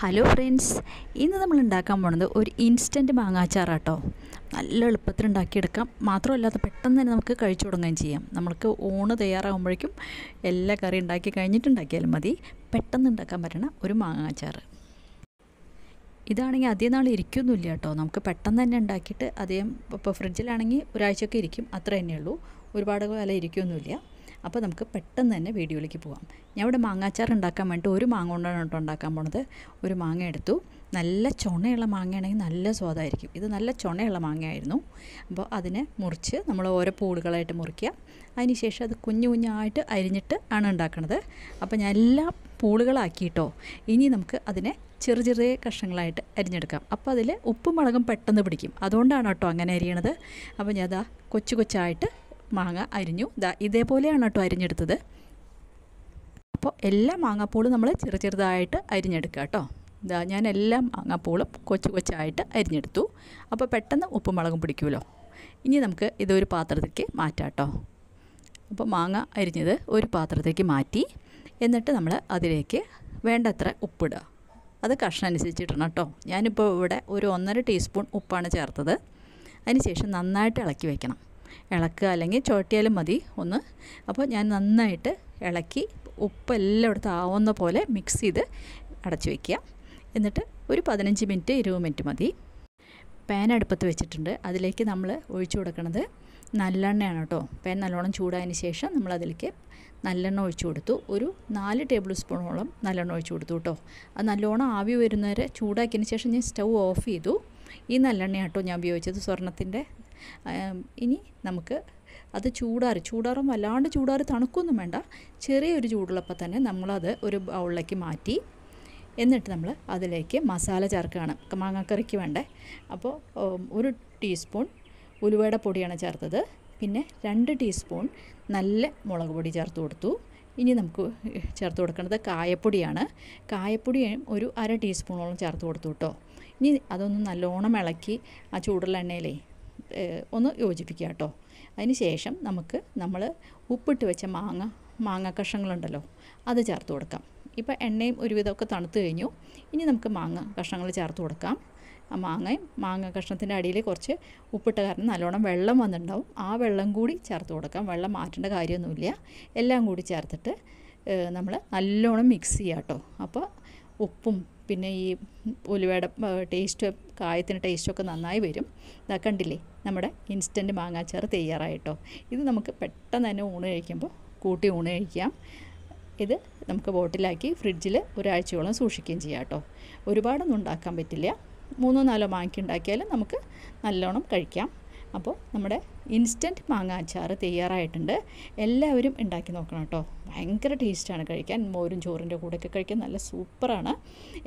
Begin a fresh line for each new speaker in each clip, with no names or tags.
hello friends ഇന്ന് നമ്മൾ ഉണ്ടാക്കാൻ പോണത് ഒരു ഇൻസ്റ്റൻറ്റ് മാങ്ങാച്ചാർ കേട്ടോ നല്ല എളുപ്പത്തിൽ ഉണ്ടാക്കിയെടുക്കാം മാത്രമല്ല അത് പെട്ടെന്ന് തന്നെ നമുക്ക് കഴിച്ചു തുടങ്ങുകയും ചെയ്യാം നമ്മൾക്ക് ഊണ് തയ്യാറാകുമ്പോഴേക്കും എല്ലാ കറി ഉണ്ടാക്കി കഴിഞ്ഞിട്ടുണ്ടാക്കിയാലും മതി പെട്ടെന്ന് ഉണ്ടാക്കാൻ പറ്റണ ഒരു മാങ്ങാച്ചാർ ഇതാണെങ്കിൽ അധികം നാൾ ഇരിക്കൊന്നുമില്ല കേട്ടോ നമുക്ക് പെട്ടെന്ന് തന്നെ ഉണ്ടാക്കിയിട്ട് അധികം ഇപ്പോൾ ഫ്രിഡ്ജിലാണെങ്കിൽ ഒരാഴ്ചയൊക്കെ ഇരിക്കും അത്ര തന്നെയുള്ളൂ ഒരുപാട് കാലം ഇരിക്കൊന്നുമില്ല അപ്പോൾ നമുക്ക് പെട്ടെന്ന് തന്നെ വീഡിയോയിലേക്ക് പോകാം ഞാൻ ഇവിടെ മാങ്ങാച്ചാർ ഉണ്ടാക്കാൻ വേണ്ടി ഒരു മാങ്ങ കൊണ്ടാണ് കേട്ടോ ഉണ്ടാക്കാൻ പോണത് ഒരു മാങ്ങ എടുത്തു നല്ല ചുണയുള്ള മാങ്ങയാണെങ്കിൽ നല്ല സ്വാദായിരിക്കും ഇത് നല്ല ചുണയുള്ള മാങ്ങയായിരുന്നു അപ്പോൾ അതിനെ മുറിച്ച് നമ്മൾ ഓരോ പൂളുകളായിട്ട് മുറിക്കുക അതിനുശേഷം അത് കുഞ്ഞു കുഞ്ഞായിട്ട് അരിഞ്ഞിട്ട് ആണ് ഉണ്ടാക്കുന്നത് അപ്പോൾ ഞാൻ എല്ലാ പൂളുകളാക്കിയിട്ടോ ഇനി നമുക്ക് അതിനെ ചെറു ചെറിയ കഷ്ണങ്ങളായിട്ട് അരിഞ്ഞെടുക്കാം അപ്പോൾ അതിൽ ഉപ്പും മുളകും പെട്ടെന്ന് പിടിക്കും അതുകൊണ്ടാണ് കേട്ടോ അങ്ങനെ അരിയണത് അപ്പോൾ ഞാൻ അതാ കൊച്ചു കൊച്ചായിട്ട് മാങ്ങ അരിഞ്ഞു ദാ ഇതേപോലെയാണ് കേട്ടോ അരിഞ്ഞെടുത്തത് അപ്പോൾ എല്ലാ മാങ്ങാപ്പൂളും നമ്മൾ ചെറു ചെറുതായിട്ട് അരിഞ്ഞെടുക്കുക കേട്ടോ ഇതാ ഞാൻ എല്ലാ മാങ്ങാപ്പൂളും കൊച്ചു കൊച്ചായിട്ട് അരിഞ്ഞെടുത്തു അപ്പോൾ പെട്ടെന്ന് ഉപ്പും മുളകും പിടിക്കുമല്ലോ ഇനി നമുക്ക് ഇതൊരു പാത്രത്തിലേക്ക് മാറ്റാം കേട്ടോ അപ്പോൾ മാങ്ങ അരിഞ്ഞത് ഒരു പാത്രത്തേക്ക് മാറ്റി എന്നിട്ട് നമ്മൾ അതിലേക്ക് വേണ്ടത്ര ഉപ്പിടുക അത് കഷ്ണം അനുസരിച്ചിട്ടണം കേട്ടോ ഞാനിപ്പോൾ ഇവിടെ ഒരു ഒന്നര ടീസ്പൂൺ ഉപ്പാണ് ചേർത്തത് അതിന് ശേഷം നന്നായിട്ട് ഇളക്കി വയ്ക്കണം ഇളക്കുക അല്ലെങ്കിൽ ചോട്ടിയാലും മതി ഒന്ന് അപ്പോൾ ഞാൻ നന്നായിട്ട് ഇളക്കി ഉപ്പ് എല്ലായിടത്തും ആവുന്ന പോലെ മിക്സ് ചെയ്ത് അടച്ചു വയ്ക്കുക എന്നിട്ട് ഒരു പതിനഞ്ച് മിനിറ്റ് ഇരുപത് മിനിറ്റ് മതി പാൻ അടുപ്പത്ത് വെച്ചിട്ടുണ്ട് അതിലേക്ക് നമ്മൾ ഒഴിച്ചു കൊടുക്കുന്നത് നല്ലെണ്ണയാണ് കേട്ടോ പാൻ നല്ലോണം ചൂടായതിന് ശേഷം നമ്മൾ അതിലേക്ക് നല്ലെണ്ണ ഒഴിച്ചു കൊടുത്തു ഒരു നാല് ടേബിൾ സ്പൂണോളം നല്ലെണ്ണ ഒഴിച്ചു കൊടുത്തു കേട്ടോ അത് നല്ലോണം ആവി വരുന്നവരെ ചൂടാക്കിയതിന് ശേഷം ഞാൻ സ്റ്റൗ ഓഫ് ചെയ്തു ഈ നല്ലെണ്ണയാണ് കേട്ടോ ഞാൻ ഉപയോഗിച്ചത് സ്വർണത്തിൻ്റെ ഇനി നമുക്ക് അത് ചൂടാറി ചൂടാറും വല്ലാണ്ട് ചൂടാറി തണുക്കൊന്നും വേണ്ട ചെറിയൊരു ചൂടുള്ളപ്പോൾ തന്നെ നമ്മളത് ഒരു ബൗളിലേക്ക് മാറ്റി എന്നിട്ട് നമ്മൾ അതിലേക്ക് മസാല ചേർക്കുകയാണ് മാങ്ങാക്കറിക്ക് വേണ്ടേ അപ്പോൾ ഒരു ടീസ്പൂൺ ഉലുവയുടെ പൊടിയാണ് ചേർത്തത് പിന്നെ രണ്ട് ടീസ്പൂൺ നല്ല മുളക് പൊടി ചേർത്ത് കൊടുത്തു ഇനി നമുക്ക് ചേർത്ത് കൊടുക്കേണ്ടത് കായപ്പൊടിയാണ് കായപ്പൊടിയും ഒരു അര ടീസ്പൂണോളം ചേർത്ത് കൊടുത്തു കേട്ടോ ഇനി അതൊന്ന് നല്ലോണം ഇളക്കി ആ ചൂടുള്ള എണ്ണയിലേ ഒന്ന് യോജിപ്പിക്കുക കേട്ടോ അതിന് ശേഷം നമുക്ക് നമ്മൾ ഉപ്പിട്ട് വെച്ച മാങ്ങ മാങ്ങ കഷ്ണങ്ങളുണ്ടല്ലോ അത് ചേർത്ത് കൊടുക്കാം ഇപ്പോൾ എണ്ണയും ഒരുവിധമൊക്കെ തണുത്ത് കഴിഞ്ഞു ഇനി നമുക്ക് മാങ്ങ കഷ്ണങ്ങൾ ചേർത്ത് കൊടുക്കാം ആ മാങ്ങയും മാങ്ങ കഷ്ണത്തിൻ്റെ അടിയിൽ കുറച്ച് ഉപ്പിട്ട കാരണം നല്ലോണം വെള്ളം വന്നിട്ടുണ്ടാവും ആ വെള്ളം കൂടി ചേർത്ത് കൊടുക്കാം വെള്ളം മാറ്റേണ്ട കാര്യമൊന്നുമില്ല എല്ലാം കൂടി ചേർത്തിട്ട് നമ്മൾ നല്ലോണം മിക്സ് ചെയ്യാം കേട്ടോ അപ്പോൾ ഉപ്പും പിന്നെ ഈ ഉലുവയുടെ ടേസ്റ്റ് കായത്തിന് ടേസ്റ്റൊക്കെ നന്നായി വരും ഇതാ കണ്ടില്ലേ നമ്മുടെ ഇൻസ്റ്റൻറ്റ് മാങ്ങാച്ചാറ് തയ്യാറായിട്ടോ ഇത് നമുക്ക് പെട്ടെന്ന് തന്നെ ഊണ് കഴിക്കുമ്പോൾ കൂട്ടി ഊണ് കഴിക്കാം ഇത് നമുക്ക് ബോട്ടിലാക്കി ഫ്രിഡ്ജിൽ ഒരാഴ്ചയോളം സൂക്ഷിക്കുകയും ചെയ്യാം കേട്ടോ ഒരുപാടൊന്നും ഉണ്ടാക്കാൻ പറ്റില്ല മൂന്നോ നാലോ മാങ്ങയ്ക്ക് നമുക്ക് നല്ലോണം കഴിക്കാം അപ്പോൾ നമ്മുടെ ഇൻസ്റ്റൻറ്റ് മാങ്ങ അച്ചാറ് തയ്യാറായിട്ടുണ്ട് എല്ലാവരും ഉണ്ടാക്കി നോക്കണം കേട്ടോ ഭയങ്കര ടേസ്റ്റാണ് കഴിക്കാൻ മോരും ചോറിൻ്റെ കൂടെയൊക്കെ കഴിക്കാൻ നല്ല സൂപ്പറാണ്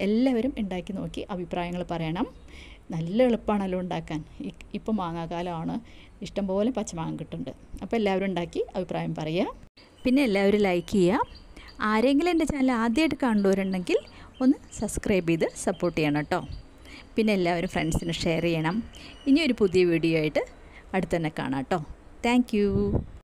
എല്ലാവരും ഉണ്ടാക്കി നോക്കി അഭിപ്രായങ്ങൾ പറയണം നല്ല എളുപ്പമാണല്ലോ ഉണ്ടാക്കാൻ ഇപ്പോൾ മാങ്ങാക്കാലമാണ് ഇഷ്ടംപോലെ പച്ചമാങ്ങ കിട്ടുന്നുണ്ട് അപ്പോൾ എല്ലാവരും ഉണ്ടാക്കി അഭിപ്രായം പറയുക പിന്നെ എല്ലാവരും ലൈക്ക് ചെയ്യുക ആരെങ്കിലും എൻ്റെ ചാനൽ ആദ്യമായിട്ട് കണ്ടുവരുണ്ടെങ്കിൽ ഒന്ന് സബ്സ്ക്രൈബ് ചെയ്ത് സപ്പോർട്ട് ചെയ്യണം കേട്ടോ പിന്നെ എല്ലാവരും ഫ്രണ്ട്സിന് ഷെയർ ചെയ്യണം ഇനി ഒരു പുതിയ വീഡിയോ ആയിട്ട് അടുത്തന്നെ കാണാം കേട്ടോ താങ്ക്